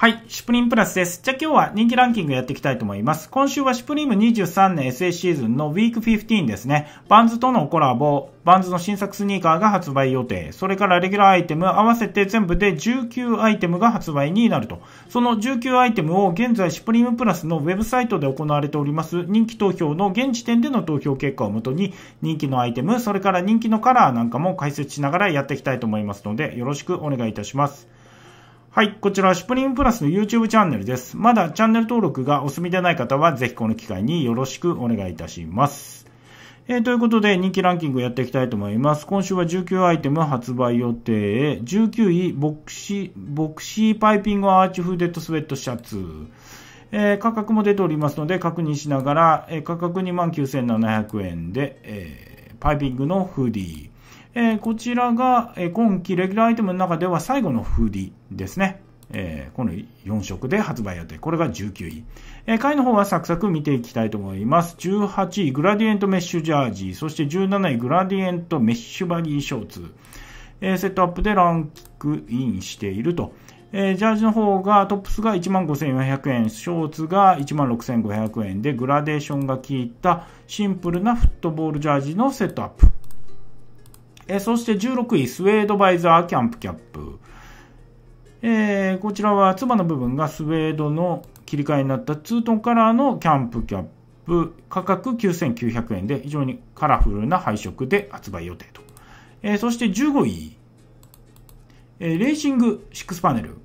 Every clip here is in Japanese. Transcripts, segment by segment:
はい、シュプリームプラスです。じゃあ今日は人気ランキングやっていきたいと思います。今週はシュプリーム23年 SA シーズンのウィーク15ですね。バンズとのコラボ、バンズの新作スニーカーが発売予定、それからレギュラーアイテム合わせて全部で19アイテムが発売になると。その19アイテムを現在シュプリームプラスのウェブサイトで行われております人気投票の現時点での投票結果をもとに人気のアイテム、それから人気のカラーなんかも解説しながらやっていきたいと思いますのでよろしくお願いいたします。はい、こちら、シスプリングプラスの YouTube チャンネルです。まだチャンネル登録がお済みでない方は、ぜひこの機会によろしくお願いいたします。えー、ということで、人気ランキングやっていきたいと思います。今週は19アイテム発売予定。19位、ボクシー、ボクシーパイピングアーチフーデッドスウェットシャツ。えー、価格も出ておりますので、確認しながら、えー、価格2 9700円で、えー、パイピングのフーディー。えー、こちらが、えー、今期レギュラーアイテムの中では最後のフーディですね。えー、この4色で発売予定。これが19位。えー、の方はサクサク見ていきたいと思います。18位、グラディエントメッシュジャージー。そして17位、グラディエントメッシュバギーショーツ。えー、セットアップでランクインしていると。えー、ジャージの方が、トップスが15,400円、ショーツが16,500円で、グラデーションが効いたシンプルなフットボールジャージのセットアップ。えそして16位、スウェードバイザーキャンプキャップ。えー、こちらはつばの部分がスウェードの切り替えになったツートンカラーのキャンプキャップ価格9900円で非常にカラフルな配色で発売予定と、えー、そして15位、えー、レーシング6パネル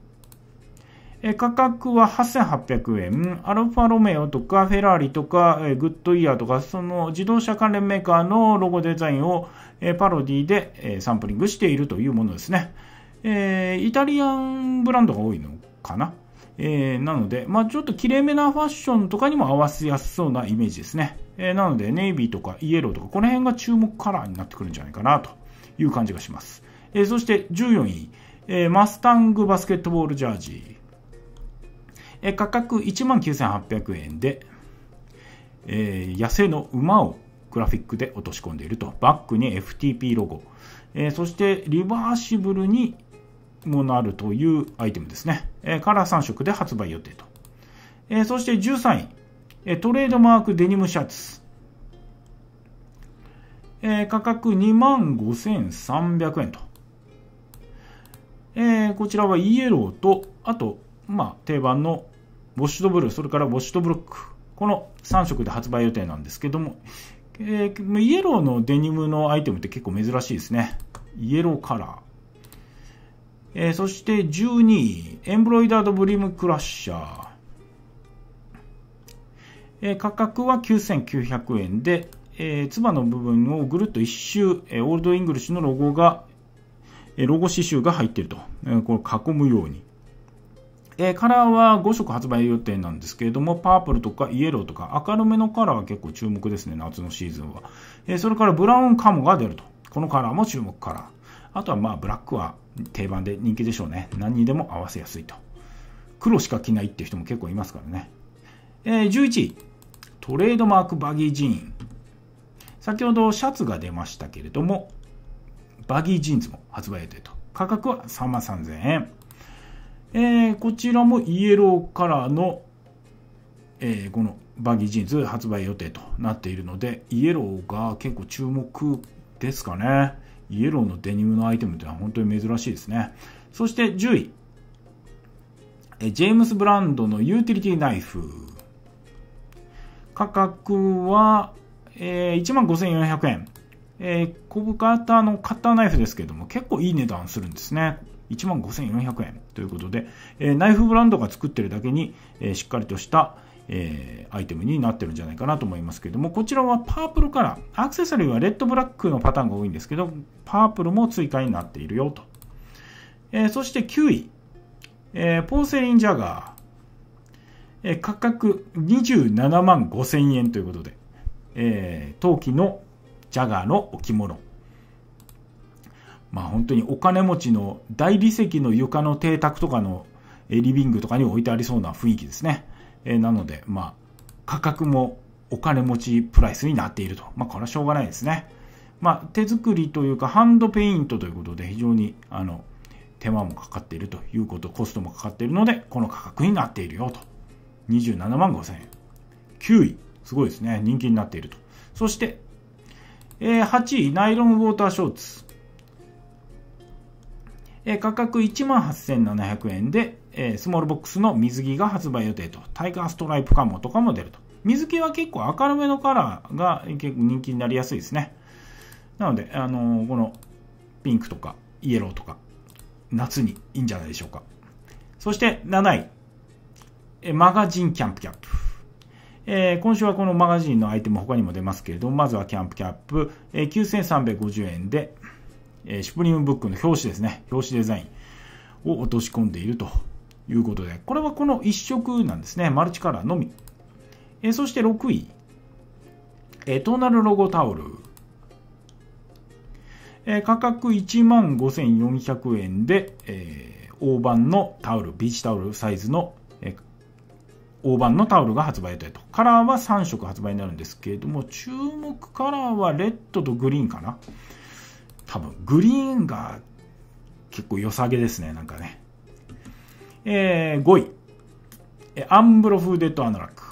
え価格は8800円。アルファロメオとかフェラーリとか、えグッドイヤーとか、その自動車関連メーカーのロゴデザインを、えパロディで、えサンプリングしているというものですね。えー、イタリアンブランドが多いのかな。えー、なので、まあ、ちょっときれいめなファッションとかにも合わせやすそうなイメージですね。えー、なので、ネイビーとかイエローとか、この辺が注目カラーになってくるんじゃないかなという感じがします。えー、そして14位、えマスタングバスケットボールジャージえ価格1万9800円で、えー、野生の馬をグラフィックで落とし込んでいると。バックに FTP ロゴ。えー、そしてリバーシブルにもなるというアイテムですね。えー、カラー3色で発売予定と。えー、そして13位、えトレードマークデニムシャツ。え価格2万5300円と。えこちらはイエローと、あと、まあ、定番のボッシュドブルー、それからウォッシュドブロック、この3色で発売予定なんですけども、えー、イエローのデニムのアイテムって結構珍しいですね。イエローカラー。えー、そして12位、エンブロイダードブリムクラッシャー。えー、価格は9900円で、えー、つばの部分をぐるっと1周、えー、オールドイングルシュのロゴが、えー、ロゴ刺繍が入っていると、えー、これ囲むように。えー、カラーは5色発売予定なんですけれども、パープルとかイエローとか明るめのカラーが結構注目ですね、夏のシーズンは。えー、それからブラウンカモが出ると。このカラーも注目カラー。あとはまあブラックは定番で人気でしょうね。何にでも合わせやすいと。黒しか着ないっていう人も結構いますからね。えー、11位、トレードマークバギージーン。先ほどシャツが出ましたけれども、バギージーンズも発売予定と。価格は3万3000円。えー、こちらもイエローカラーの、えー、このバギージーンズ発売予定となっているので、イエローが結構注目ですかね。イエローのデニムのアイテムというのは本当に珍しいですね。そして10位。えジェームス・ブランドのユーティリティナイフ。価格は、えー、15,400円。えー、小型のカッターナイフですけども、結構いい値段するんですね。1万5400円ということで、えー、ナイフブランドが作ってるだけに、えー、しっかりとした、えー、アイテムになってるんじゃないかなと思いますけれども、こちらはパープルカラー、アクセサリーはレッドブラックのパターンが多いんですけど、パープルも追加になっているよと。えー、そして9位、えー、ポーセリンジャガー、えー、価格27万5000円ということで、えー、陶器のジャガーの置物まあ本当にお金持ちの大理石の床の邸宅とかのリビングとかに置いてありそうな雰囲気ですね。えー、なので、まあ、価格もお金持ちプライスになっていると。まあ、これはしょうがないですね。まあ、手作りというか、ハンドペイントということで、非常に、あの、手間もかかっているということ、コストもかかっているので、この価格になっているよと。27万5千円。9位。すごいですね。人気になっていると。そして、えー、8位、ナイロンウォーターショーツ。価格1万8700円で、スモールボックスの水着が発売予定と、タイガーストライプカモとかも出ると。水着は結構明るめのカラーが結構人気になりやすいですね。なので、あのー、このピンクとかイエローとか、夏にいいんじゃないでしょうか。そして7位、マガジンキャンプキャップ。えー、今週はこのマガジンのアイテム他にも出ますけれども、まずはキャンプキャップ、えー、9350円で、えー、シュプリームブックの表紙ですね、表紙デザインを落とし込んでいるということで、これはこの1色なんですね、マルチカラーのみ。えー、そして6位、えトーナルロゴタオル。えー、価格1万5400円で、えー、大判のタオル、ビーチタオルサイズの、え大判のタオルが発売予定と。カラーは3色発売になるんですけれども、注目カラーはレッドとグリーンかな。多分。グリーンが結構良さげですね、なんかね。えー、5位。えアンブローデッドアナラック。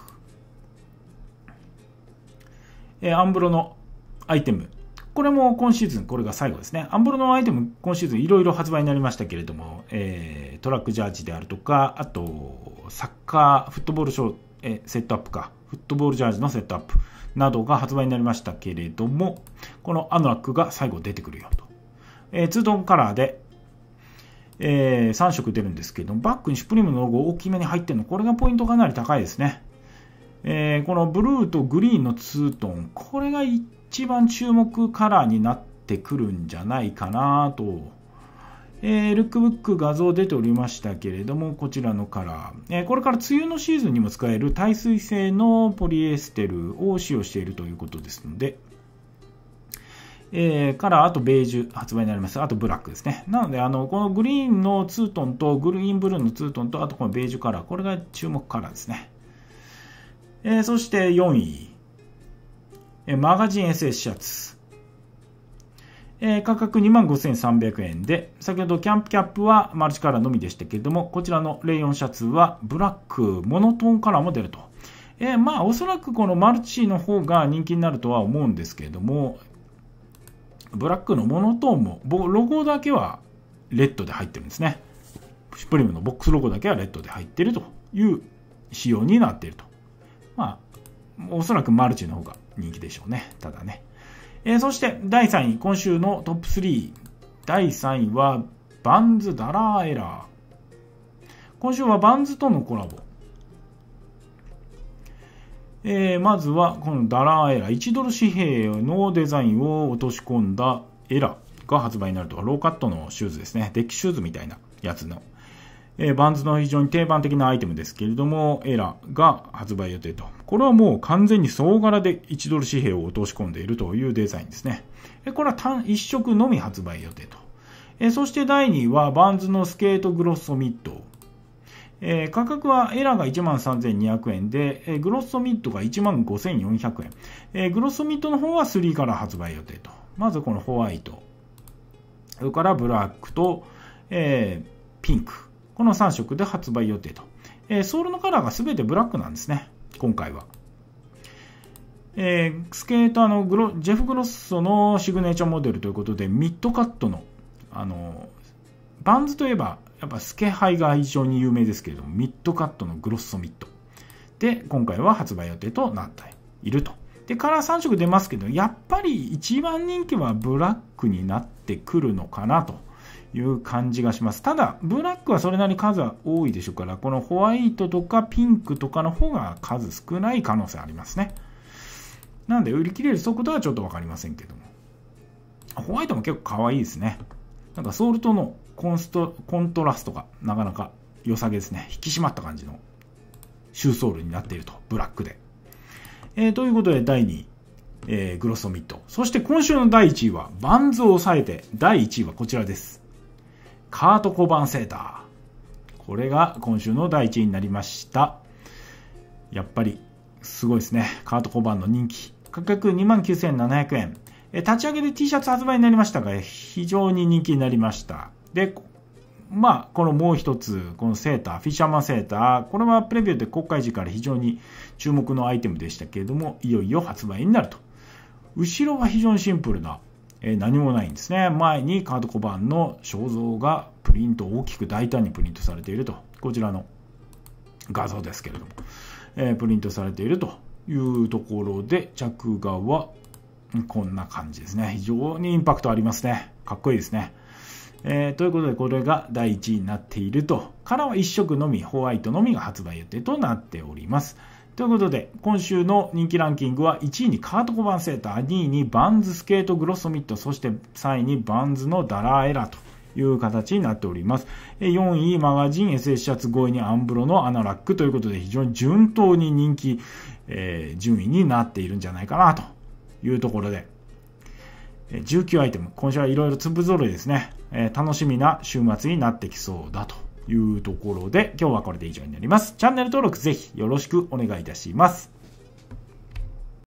えアンブロのアイテム。これも今シーズン、これが最後ですね。アンブロのアイテム、今シーズンいろいろ発売になりましたけれども、えー、トラックジャージであるとか、あと、サッカー、フットボールショー、えセットアップか。フットボールジャージのセットアップなどが発売になりましたけれども、このアノラックが最後出てくるよと。えー、ツートンカラーで、えー、3色出るんですけど、バックにシュプリームのロゴ大きめに入ってるの、これがポイントかなり高いですね。えー、このブルーとグリーンのツートン、これが一番注目カラーになってくるんじゃないかなとえー、ルックブック画像出ておりましたけれども、こちらのカラー、えー、これから梅雨のシーズンにも使える耐水性のポリエステルを使用しているということですので、えー、カラー、あとベージュ発売になります。あとブラックですね。なので、あの、このグリーンのツートンと、グリーンブルーのツートンと、あとこのベージュカラー、これが注目カラーですね。えー、そして4位、えマガジン SS シャツ。えー、価格2万5300円で、先ほどキャンプキャップはマルチカラーのみでしたけれども、こちらのレイヨンシャツはブラック、モノトーンカラーも出ると。えー、まあ、おそらくこのマルチの方が人気になるとは思うんですけれども、ブラックのモノトーンも、ロゴだけはレッドで入ってるんですね。シュプリムのボックスロゴだけはレッドで入ってるという仕様になっていると。まあ、おそらくマルチの方が人気でしょうね。ただね。えー、そして第3位、今週のトップ3。第3位はバンズダラーエラー。今週はバンズとのコラボ。えー、まずはこのダラーエラー。1ドル紙幣のデザインを落とし込んだエラーが発売になるとか、ローカットのシューズですね。デッキシューズみたいなやつのえー、バンズの非常に定番的なアイテムですけれども、エラが発売予定と。これはもう完全に総柄で1ドル紙幣を落とし込んでいるというデザインですね。これは単1色のみ発売予定と。えー、そして第2位はバンズのスケートグロッソミッド。えー、価格はエラが13,200円で、えー、グロッソミッドが15,400円、えー、グロッソミッドの方は3から発売予定と。まずこのホワイト、それからブラックと、えー、ピンク。この3色で発売予定と、えソールのカラーが全てブラックなんですね、今回は。えー、スケートあのグロジェフ・グロッソのシグネチャーモデルということで、ミッドカットの、あのバンズといえば、やっぱスケハイが非常に有名ですけれども、ミッドカットのグロッソミッド。で、今回は発売予定となっていると。で、カラー3色出ますけど、やっぱり一番人気はブラックになってくるのかなと。いう感じがします。ただ、ブラックはそれなり数は多いでしょうから、このホワイトとかピンクとかの方が数少ない可能性ありますね。なんで、売り切れる速度はちょっとわかりませんけども。ホワイトも結構可愛いですね。なんかソールとのコンストコントラストがなかなか良さげですね。引き締まった感じのシューソールになっていると、ブラックで。えー、ということで、第2位、えー、グロスソミット。そして今週の第1位は、バンズを抑えて、第1位はこちらです。カート小判セーター。これが今週の第1位になりました。やっぱり、すごいですね。カート小判の人気。価格29,700円。立ち上げで T シャツ発売になりましたが、非常に人気になりました。で、まあ、このもう一つ、このセーター、フィッシャーマンセーター、これはプレビューで国会時から非常に注目のアイテムでしたけれども、いよいよ発売になると。後ろは非常にシンプルなえ何もないんですね。前にカード小判の肖像がプリント大きく大胆にプリントされていると。こちらの画像ですけれども、えー、プリントされているというところで着画はこんな感じですね。非常にインパクトありますね。かっこいいですね。えー、ということで、これが第1位になっていると。カラーは1色のみ、ホワイトのみが発売予定となっております。ということで、今週の人気ランキングは1位にカート・コバンセーター、2位にバンズ・スケート・グロスミット、そして3位にバンズのダラー・エラと。いう形になっております。4位、マガジン、SS シャツ、5位にアンブロのアナラックということで、非常に順当に人気、えー、順位になっているんじゃないかなというところで、19アイテム、今週はいろいろ粒揃いですね、えー、楽しみな週末になってきそうだというところで、今日はこれで以上になります。チャンネル登録ぜひよろしくお願いいたします。